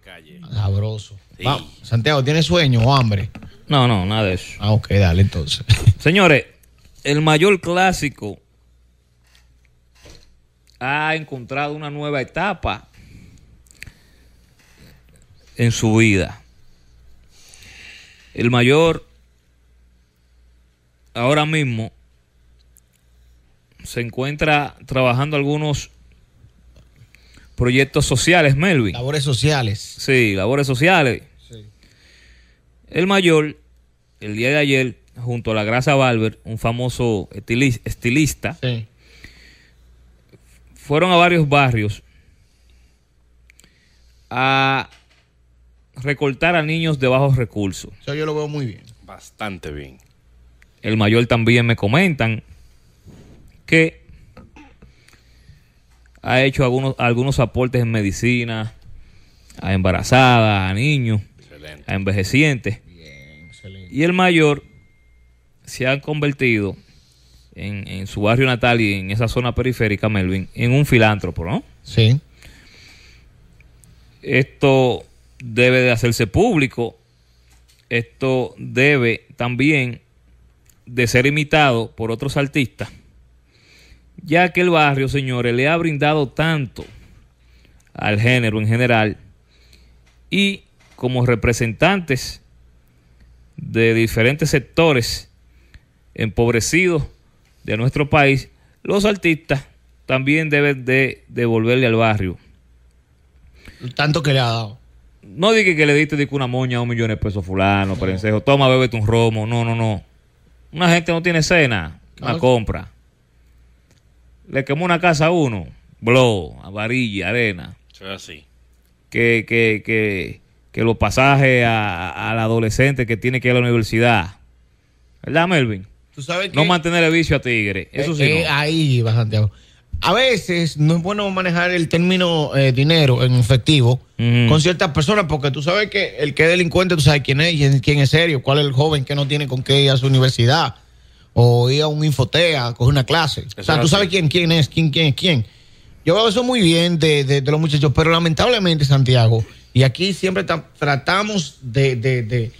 calle. Sabroso. Vamos, Santiago, ¿tiene sueño o hambre? No, no, nada de eso. Ah, ok, dale entonces. Señores, el mayor clásico ha encontrado una nueva etapa en su vida. El mayor ahora mismo se encuentra trabajando algunos proyectos sociales, Melvin. Labores sociales. Sí, labores sociales. El mayor, el día de ayer, junto a la Grasa Balver, un famoso estilista, fueron a varios barrios a recortar a niños de bajos recursos. Eso yo lo veo muy bien. Bastante bien. El mayor también me comentan que ha hecho algunos, algunos aportes en medicina, a embarazadas, a niños, a envejecientes. y el mayor se ha convertido en, en, su barrio natal y en esa zona periférica, Melvin, en un filántropo, ¿no? Sí. Esto debe de hacerse público. Esto debe también de ser imitado por otros artistas ya que el barrio, señores, le ha brindado tanto al género en general y como representantes de diferentes sectores empobrecidos de nuestro país, los artistas también deben de devolverle al barrio. Tanto que le ha dado. No dije que le diste dije, una moña a un millón de pesos fulano, no. toma, bébete un romo, no, no, no. Una gente no tiene cena, una compra le quemó una casa a uno, blow, varilla, arena. Eso así. Que, que, que, que los pasajes al adolescente que tiene que ir a la universidad. ¿Verdad, Melvin? ¿Tú sabes no mantener el vicio a tigre. Eh, eso sí. Eh, ahí va Santiago. A veces no es bueno manejar el término eh, dinero en efectivo con ciertas personas porque tú sabes que el que es delincuente, tú sabes quién es, y quién es serio, cuál es el joven que no tiene con qué ir a su universidad o ir a un infotea, a coger una clase. O sea, tú sabes quién, quién es, quién, quién es, quién. Yo veo eso muy bien de, los muchachos, pero lamentablemente, Santiago, y aquí siempre tratamos de,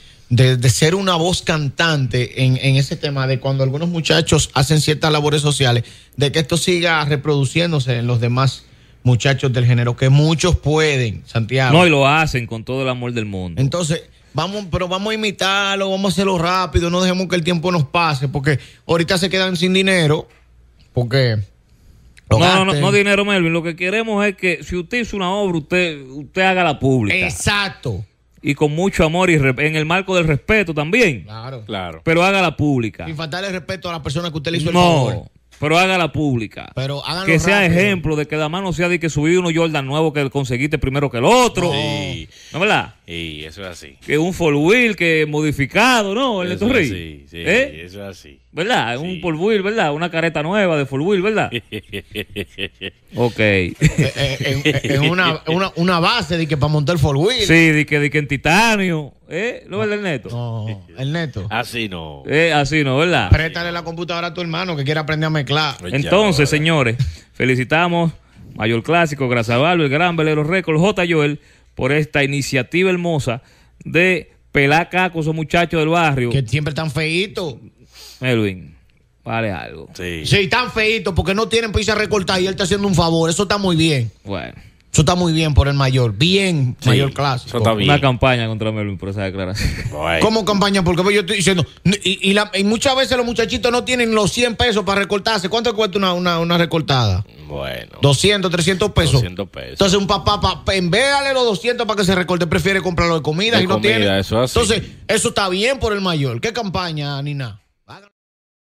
ser una voz cantante en, en, ese tema de cuando algunos muchachos hacen ciertas labores sociales, de que esto siga reproduciéndose en los demás muchachos del género, que muchos pueden, Santiago. No, y lo hacen con todo el amor del mundo. Entonces, Vamos, pero vamos a imitarlo, vamos a hacerlo rápido, no dejemos que el tiempo nos pase, porque ahorita se quedan sin dinero, porque... No, no, no, no, dinero, Melvin. Lo que queremos es que si usted hizo una obra, usted, usted haga la pública. Exacto. Y con mucho amor y en el marco del respeto también. Claro. claro. Pero haga la pública. Sin faltarle respeto a las persona que usted le hizo no, el favor. Pero haga la pública. Pero que sea ejemplo de que la mano sea de que subí uno Jordan nuevo que conseguiste primero que el otro. Sí. ¿No verdad? Y eso es así. Que un full wheel que modificado, ¿no? El eso de Sí, sí, ¿Eh? eso es así. ¿Verdad? Un full wheel, ¿verdad? Una careta nueva de full wheel, ¿verdad? ok. Es eh, eh, una, una, base de que para montar el full wheel. Sí, de que, de que en titanio. ¿Eh? ¿Lo el neto? No, el neto. Así no. así no, ¿verdad? Préstale la computadora a tu hermano que quiere aprender a mezclar. Entonces, señores, felicitamos Mayor Clásico, Grazabal el Gran Velero Récord, J. Joel por esta iniciativa hermosa de pelar con esos muchachos del barrio. Que siempre están feitos. Melvin, vale algo. Sí. están feitos porque no tienen pizza recortada y él está haciendo un favor. Eso está muy bien. Bueno. Eso está muy bien por el mayor. Bien, mayor clásico. Está bien. Una campaña contra Melvin por esa declaración. ¿Cómo campaña? Porque pues yo estoy diciendo. Y, muchas veces los muchachitos no tienen los 100 pesos para recortarse. ¿Cuánto cuesta una, recortada? Bueno. 200, 300 pesos. 200 pesos. Entonces, un papá, papá en vez de darle los 200 para que se recorte, prefiere comprarlo de comida y no tiene. Eso Entonces, eso está bien por el mayor. ¿Qué campaña, Nina?